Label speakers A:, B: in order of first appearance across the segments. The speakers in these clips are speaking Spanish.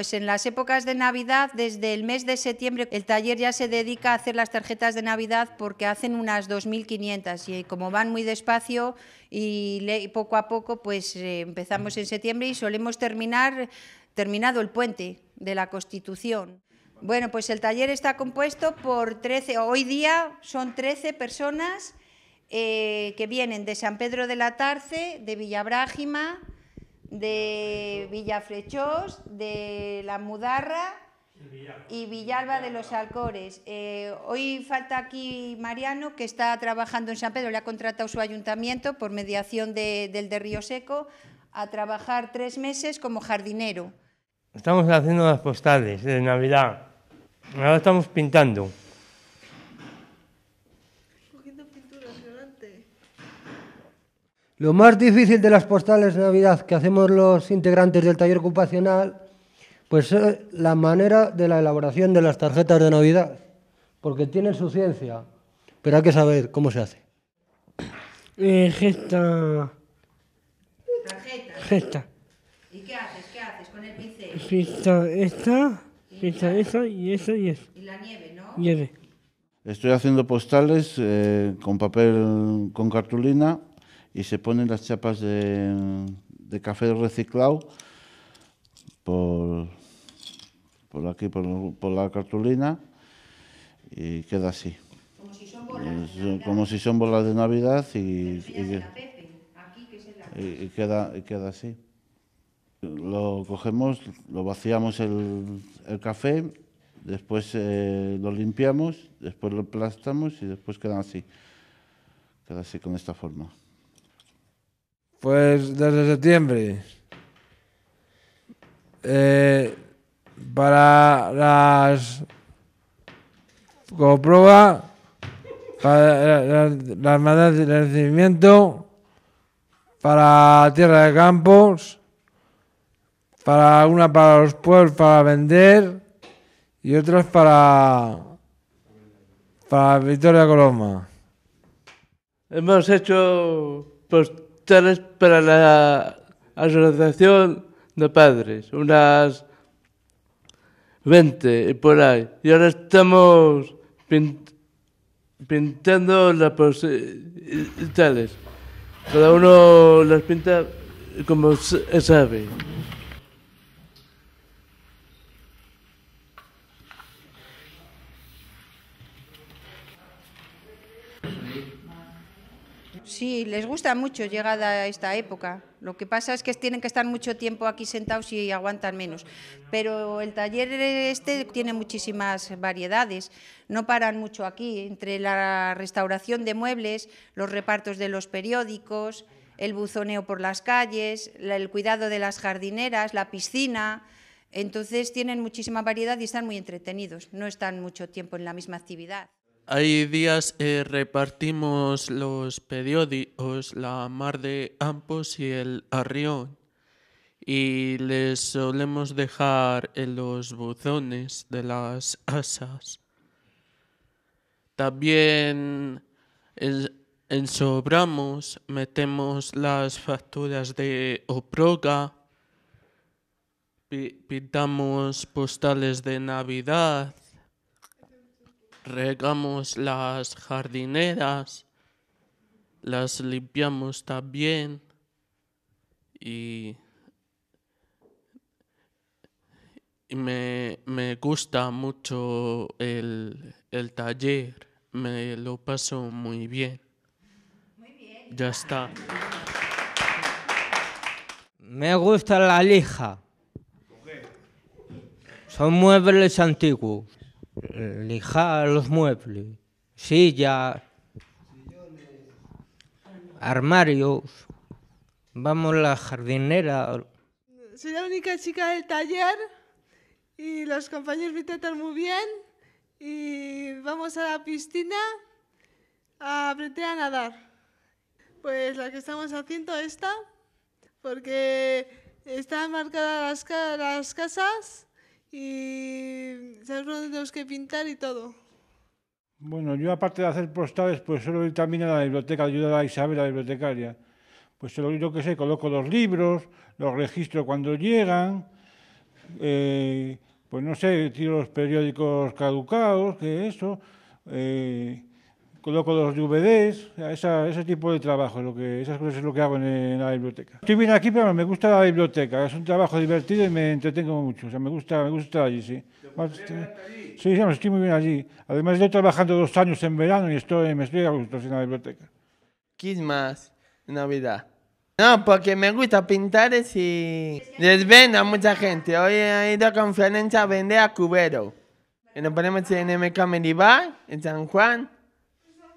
A: Pues en las épocas de Navidad, desde el mes de septiembre, el taller ya se dedica a hacer las tarjetas de Navidad porque hacen unas 2.500 y como van muy despacio y poco a poco, pues eh, empezamos en septiembre y solemos terminar terminado el puente de la Constitución. Bueno, pues el taller está compuesto por 13, hoy día son 13 personas eh, que vienen de San Pedro de la Tarce, de Villabrágima, de Villafrechós, de La Mudarra y Villalba de los Alcores. Eh, hoy falta aquí Mariano, que está trabajando en San Pedro, le ha contratado su ayuntamiento por mediación del de Río Seco, a trabajar tres meses como jardinero. Estamos haciendo las postales de Navidad. Ahora estamos pintando. Lo más difícil de las postales de Navidad que hacemos los integrantes del taller ocupacional, pues es eh, la manera de la elaboración de las tarjetas de Navidad, porque tienen su ciencia, pero hay que saber cómo se hace. Eh, gesta. Tarjeta. Gesta. ¿Y qué haces? ¿Qué haces con el pincel? esta, esa y eso y eso. Y la nieve, ¿no? Nieve. Estoy haciendo postales eh, con papel, con cartulina y se ponen las chapas de, café reciclado por, por aquí, por, la cartulina, y queda así. Como si son bolas, de, Navidad y, queda, queda así. Lo cogemos, lo vaciamos el, café, después eh, lo limpiamos, después lo aplastamos y después queda así. Queda así con esta forma. Pues desde septiembre. Eh, para las como prueba para la, la, de recibimiento para tierra de campos para una para los pueblos para vender y otras para para Victoria Coloma hemos hecho pues charlas para la Asociación de Padres, unas 20 y por ahí. Y ahora estamos pint pintando las tales. Cada uno las pinta como sabe. Sí, les gusta mucho llegada a esta época. Lo que pasa es que tienen que estar mucho tiempo aquí sentados y aguantan menos. Pero el taller este tiene muchísimas variedades. No paran mucho aquí, entre la restauración de muebles, los repartos de los periódicos, el buzoneo por las calles, el cuidado de las jardineras, la piscina. Entonces tienen muchísima variedad y están muy entretenidos. No están mucho tiempo en la misma actividad. Hay días que eh, repartimos los periódicos La Mar de Ampos y El Arrión y les solemos dejar en los buzones de las asas. También ensobramos, metemos las facturas de Oproga, pintamos postales de Navidad regamos las jardineras, las limpiamos también y, me, gusta mucho el, el, taller, me lo paso muy bien. Muy bien. Ya está. Me gusta la lija. Son muebles antiguos lijar los muebles, sillas, armarios. Vamos a la jardinera. Soy la única chica del taller y los compañeros me tratan muy bien y vamos a la piscina a aprender a nadar. Pues la que estamos haciendo está, porque están marcadas las, las casas y sabes dónde tenemos que pintar y todo. Bueno, yo aparte de hacer postales, pues suelo ir también a la biblioteca, ayudar a Isabel, la bibliotecaria. Pues solo único yo que sé, coloco los libros, los registro cuando llegan, eh, pues no sé, tiro los periódicos caducados, que eso. Eh, coloco los DVDs, esa, ese tipo de trabajo, lo que, esas cosas es lo que hago en, la biblioteca. Estoy bien aquí, pero me gusta la biblioteca, es un trabajo divertido y me entretengo mucho, o sea, me gusta, me gusta estar allí, sí. Eh, sí, sí, estoy muy bien allí. Además, estoy trabajando dos años en verano y estoy, me estoy a gusto en la biblioteca. ¿Qué más, Navidad. No, porque me gusta pintar y les vendo a mucha gente. Hoy he ido a conferencia a vender a Cubero. Y nos ponemos en MK en San Juan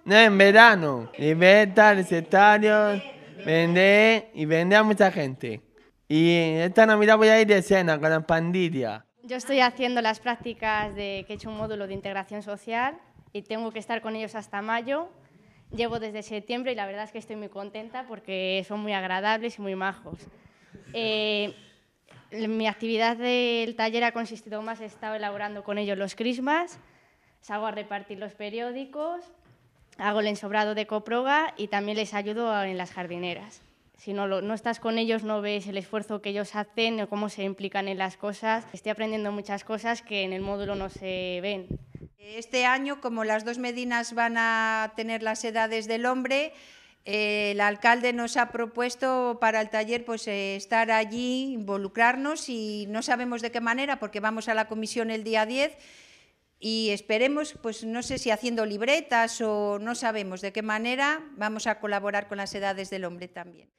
A: no en verano. Liberta, recetarios, vende y vende a mucha gente. Y esta Navidad voy a ir de cena con la pandilla. Yo estoy haciendo las prácticas de que he hecho un módulo de integración social y tengo que estar con ellos hasta mayo. Llevo desde septiembre y la verdad es que estoy muy contenta porque son muy agradables y muy majos. Eh, mi actividad del taller ha consistido más, en estar elaborando con ellos los crismas, salgo a repartir los periódicos, hago el ensobrado de coproga y también les ayudo en las jardineras. Si no, no estás con ellos, no ves el esfuerzo que ellos hacen o cómo se implican en las cosas. Estoy aprendiendo muchas cosas que en el módulo no se ven. Este año, como las dos Medinas van a tener las edades del hombre, el alcalde nos ha propuesto para el taller pues, estar allí, involucrarnos y no sabemos de qué manera porque vamos a la comisión el día 10 y esperemos, pues no sé si haciendo libretas o no sabemos de qué manera, vamos a colaborar con las edades del hombre también.